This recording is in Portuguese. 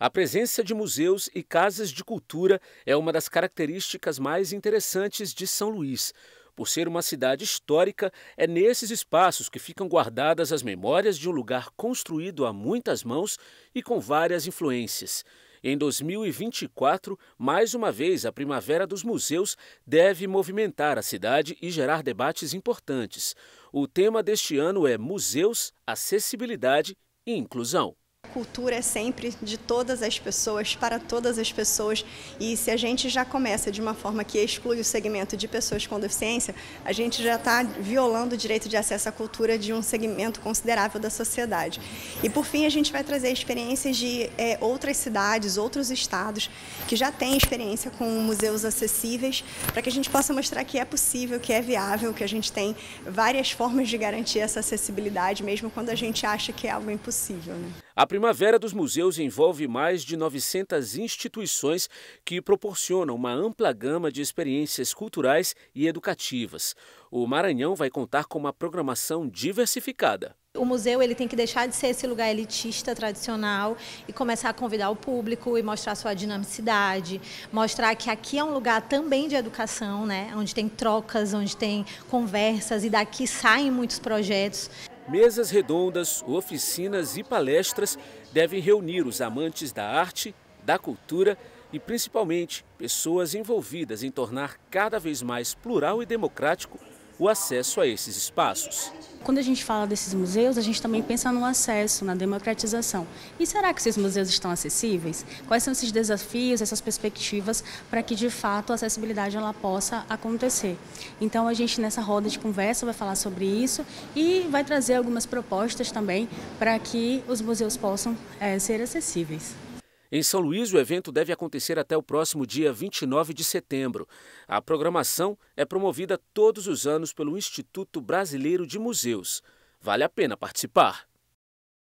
A presença de museus e casas de cultura é uma das características mais interessantes de São Luís. Por ser uma cidade histórica, é nesses espaços que ficam guardadas as memórias de um lugar construído a muitas mãos e com várias influências. Em 2024, mais uma vez, a Primavera dos Museus deve movimentar a cidade e gerar debates importantes. O tema deste ano é Museus, Acessibilidade e Inclusão. Cultura é sempre de todas as pessoas, para todas as pessoas. E se a gente já começa de uma forma que exclui o segmento de pessoas com deficiência, a gente já está violando o direito de acesso à cultura de um segmento considerável da sociedade. E por fim, a gente vai trazer experiências de é, outras cidades, outros estados que já têm experiência com museus acessíveis, para que a gente possa mostrar que é possível, que é viável, que a gente tem várias formas de garantir essa acessibilidade, mesmo quando a gente acha que é algo impossível. Né? A Primavera dos Museus envolve mais de 900 instituições que proporcionam uma ampla gama de experiências culturais e educativas. O Maranhão vai contar com uma programação diversificada. O museu ele tem que deixar de ser esse lugar elitista tradicional e começar a convidar o público e mostrar sua dinamicidade, mostrar que aqui é um lugar também de educação, né? onde tem trocas, onde tem conversas e daqui saem muitos projetos. Mesas redondas, oficinas e palestras devem reunir os amantes da arte, da cultura e, principalmente, pessoas envolvidas em tornar cada vez mais plural e democrático o acesso a esses espaços. Quando a gente fala desses museus, a gente também pensa no acesso, na democratização. E será que esses museus estão acessíveis? Quais são esses desafios, essas perspectivas para que de fato a acessibilidade ela possa acontecer? Então a gente nessa roda de conversa vai falar sobre isso e vai trazer algumas propostas também para que os museus possam é, ser acessíveis. Em São Luís, o evento deve acontecer até o próximo dia 29 de setembro. A programação é promovida todos os anos pelo Instituto Brasileiro de Museus. Vale a pena participar!